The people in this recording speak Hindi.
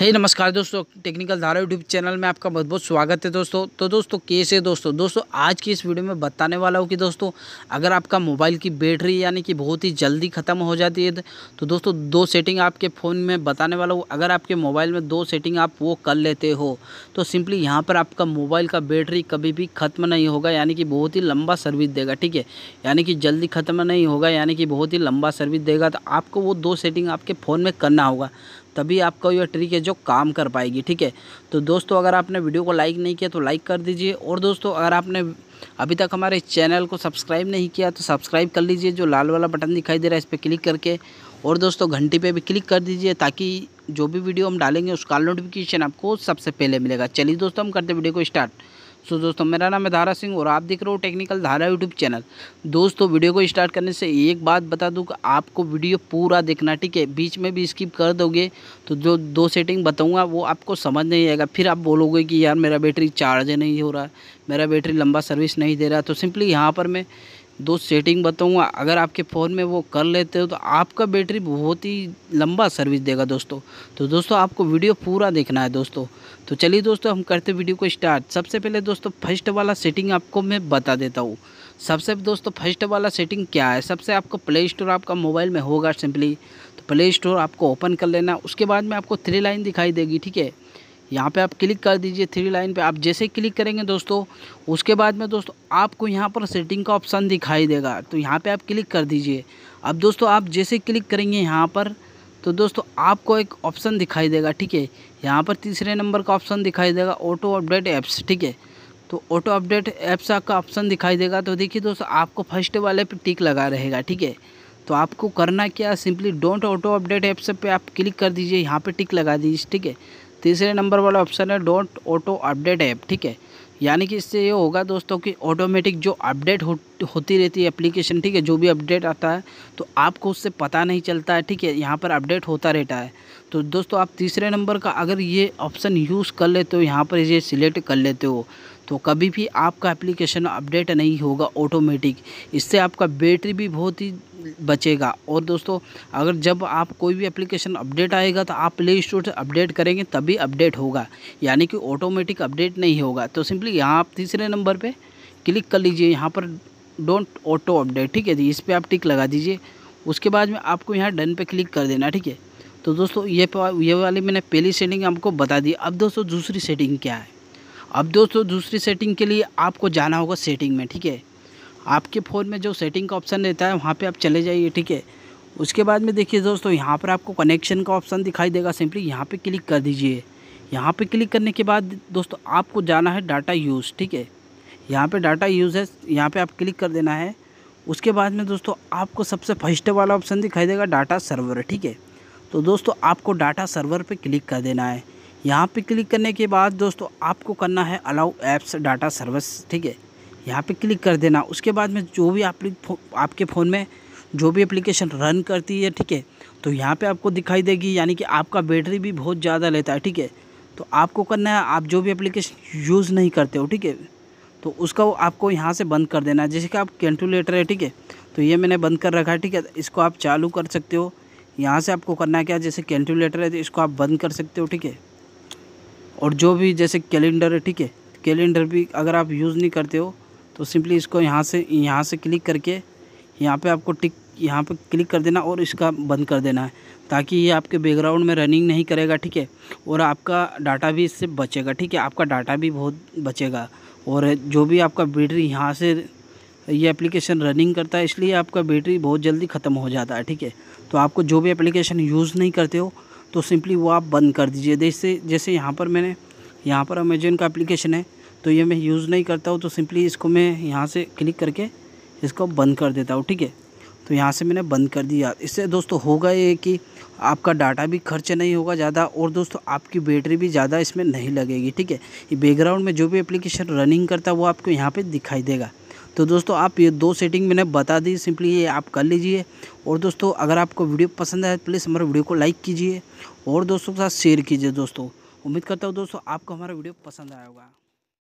हे नमस्कार दोस्तों टेक्निकल धारा यूट्यूब चैनल में आपका बहुत बहुत स्वागत है दोस्तों तो दोस्तों कैसे दोस्तों दोस्तों आज की इस वीडियो में बताने वाला हूँ कि दोस्तों अगर आपका मोबाइल की बैटरी यानी कि बहुत ही जल्दी ख़त्म हो जाती है तो दोस्तों दो सेटिंग आपके फ़ोन में बताने वाला हूँ अगर आपके मोबाइल में दो सेटिंग आप वो कर लेते हो तो सिंपली यहाँ पर आपका मोबाइल का बैटरी कभी भी ख़त्म नहीं होगा यानी कि बहुत ही लंबा सर्विस देगा ठीक है यानी कि जल्दी ख़त्म नहीं होगा यानी कि बहुत ही लंबा सर्विस देगा तो आपको वो दो सेटिंग आपके फ़ोन में करना होगा तभी आपका यह ट्रिक है जो काम कर पाएगी ठीक है तो दोस्तों अगर आपने वीडियो को लाइक नहीं किया तो लाइक कर दीजिए और दोस्तों अगर आपने अभी तक हमारे चैनल को सब्सक्राइब नहीं किया तो सब्सक्राइब कर लीजिए जो लाल वाला बटन दिखाई दे रहा है इस पर क्लिक करके और दोस्तों घंटी पे भी क्लिक कर दीजिए ताकि जो भी वीडियो हम डालेंगे उसका नोटिफिकेशन आपको सबसे पहले मिलेगा चलिए दोस्तों हम करते हैं वीडियो को स्टार्ट सो so, दोस्तों मेरा नाम है धारा सिंह और आप देख रहे हो टेक्निकल धारा यूट्यूब चैनल दोस्तों वीडियो को स्टार्ट करने से एक बात बता दूं कि आपको वीडियो पूरा देखना ठीक है बीच में भी स्किप कर दोगे तो जो दो सेटिंग बताऊँगा वो आपको समझ नहीं आएगा फिर आप बोलोगे कि यार मेरा बैटरी चार्ज नहीं हो रहा मेरा बैटरी लंबा सर्विस नहीं दे रहा तो सिंपली यहाँ पर मैं दो सेटिंग बताऊंगा अगर आपके फ़ोन में वो कर लेते हो तो आपका बैटरी बहुत ही लंबा सर्विस देगा दोस्तों तो दोस्तों आपको वीडियो पूरा देखना है दोस्तों तो चलिए दोस्तों हम करते वीडियो को स्टार्ट सबसे पहले दोस्तों फर्स्ट वाला सेटिंग आपको मैं बता देता हूँ सबसे दोस्तों फर्स्ट वाला सेटिंग क्या है सबसे आपको प्ले स्टोर आपका मोबाइल में होगा सिंपली तो प्ले स्टोर आपको ओपन कर लेना उसके बाद में आपको थ्री लाइन दिखाई देगी ठीक है यहाँ पे आप क्लिक कर दीजिए थ्री लाइन पे आप जैसे क्लिक करेंगे दोस्तों उसके बाद में दोस्तों आपको यहाँ पर सेटिंग का ऑप्शन दिखाई देगा तो यहाँ पे आप क्लिक कर दीजिए अब दोस्तों आप जैसे क्लिक करेंगे यहाँ पर तो दोस्तों आपको एक ऑप्शन दिखाई देगा ठीक है यहाँ पर तीसरे नंबर का ऑप्शन दिखाई देगा ऑटो अपडेट ऐप्स ठीक है तो ऑटो अपडेट ऐप्स का ऑप्शन दिखाई देगा तो देखिए दोस्तों आपको फर्स्ट वाले पर टिक लगा रहेगा ठीक है तो आपको करना क्या simply don't auto update apps पे आप क्लिक कर दीजिए यहाँ पे टिक लगा दीजिए ठीक है तीसरे नंबर वाला ऑप्शन है डोंट ऑटो अपडेट ऐप ठीक है यानी कि इससे ये होगा दोस्तों कि ऑटोमेटिक जो अपडेट हो, होती रहती है एप्लीकेशन ठीक है जो भी अपडेट आता है तो आपको उससे पता नहीं चलता है ठीक है यहाँ पर अपडेट होता रहता है तो दोस्तों आप तीसरे नंबर का अगर ये ऑप्शन यूज़ कर लेते हो यहाँ पर ये सिलेक्ट कर लेते हो तो कभी भी आपका एप्लीकेशन अपडेट नहीं होगा ऑटोमेटिक इससे आपका बैटरी भी बहुत ही बचेगा और दोस्तों अगर जब आप कोई भी एप्लीकेशन अपडेट आएगा तो आप प्ले स्टोर से अपडेट करेंगे तभी अपडेट होगा यानी कि ऑटोमेटिक अपडेट नहीं होगा तो सिंपली यहाँ आप तीसरे नंबर पर क्लिक कर लीजिए यहाँ पर डोंट ऑटो अपडेट ठीक है जी इस पर आप टिक लगा दीजिए उसके बाद में आपको यहाँ डन पे क्लिक कर देना ठीक है तो दोस्तों ये ये वाली मैंने पहली सेटिंग आपको बता दी अब दोस्तों दूसरी सेटिंग क्या है अब दोस्तों दूसरी सेटिंग के लिए आपको जाना होगा सेटिंग में ठीक है आपके फ़ोन में जो सेटिंग का ऑप्शन रहता है वहाँ पे आप चले जाइए ठीक है उसके बाद में देखिए दोस्तों यहाँ पर आपको कनेक्शन का ऑप्शन दिखाई देगा सिंपली यहाँ पे क्लिक कर दीजिए यहाँ पे क्लिक करने के बाद दोस्तों आपको जाना है डाटा यूज़ ठीक है यहाँ पे डाटा यूज़ है यहाँ पे आप क्लिक कर देना है उसके बाद में दोस्तों आपको सबसे फर्स्ट वाला ऑप्शन दिखाई देगा डाटा सर्वर ठीक है तो दोस्तों आपको डाटा सर्वर पर क्लिक कर देना है यहाँ पे क्लिक करने के बाद दोस्तों आपको करना है अलाउ एप्स डाटा सर्विस ठीक है यहाँ पे क्लिक कर देना उसके बाद में जो भी आप आपके फ़ोन में जो भी एप्लीकेशन रन करती है ठीक है तो यहाँ पे आपको दिखाई देगी यानी कि आपका बैटरी भी बहुत ज़्यादा लेता है ठीक है तो आपको करना है आप जो भी एप्लीकेशन यूज़ नहीं करते हो ठीक है तो उसका वो आपको यहाँ से बंद कर देना है जैसे कि आप कैंटुलेटर है ठीक है तो ये मैंने बंद कर रखा है ठीक है इसको आप चालू कर सकते हो यहाँ से आपको करना है क्या जैसे कैंटुलेटर है तो इसको आप बंद कर सकते हो ठीक है और जो भी जैसे कैलेंडर है ठीक है कैलेंडर भी अगर आप यूज़ नहीं करते हो तो सिंपली इसको यहाँ से यहाँ से क्लिक करके यहाँ पे आपको टिक यहाँ पे क्लिक कर देना और इसका बंद कर देना है ताकि ये आपके बैकग्राउंड में रनिंग नहीं करेगा ठीक है और आपका डाटा भी इससे बचेगा ठीक है आपका डाटा भी बहुत बचेगा और जो भी आपका बैटरी यहाँ से ये एप्लीकेशन रनिंग करता है इसलिए आपका बैटरी बहुत जल्दी ख़त्म हो जाता है ठीक है तो आपको जो भी एप्लीकेशन यूज़ नहीं करते हो तो सिंपली वो आप बंद कर दीजिए जैसे जैसे यहाँ पर मैंने यहाँ पर अमेजोन का एप्लीकेशन है तो ये मैं यूज़ नहीं करता हूँ तो सिंपली इसको मैं यहाँ से क्लिक करके इसको बंद कर देता हूँ ठीक है तो यहाँ से मैंने बंद कर दिया इससे दोस्तों होगा ये कि आपका डाटा भी खर्च नहीं होगा ज़्यादा और दोस्तों आपकी बैटरी भी ज़्यादा इसमें नहीं लगेगी ठीक है ये बैकग्राउंड में जो भी एप्लीकेशन रनिंग करता है वो आपको यहाँ पे दिखाई देगा तो दोस्तों आप ये दो सेटिंग मैंने बता दी सिंपली ये आप कर लीजिए और दोस्तों अगर आपको वीडियो पसंद आए प्लीज़ हमारे वीडियो को लाइक कीजिए और दोस्तों के साथ शेयर कीजिए दोस्तों उम्मीद करता हूँ दोस्तों आपको हमारा वीडियो पसंद आया होगा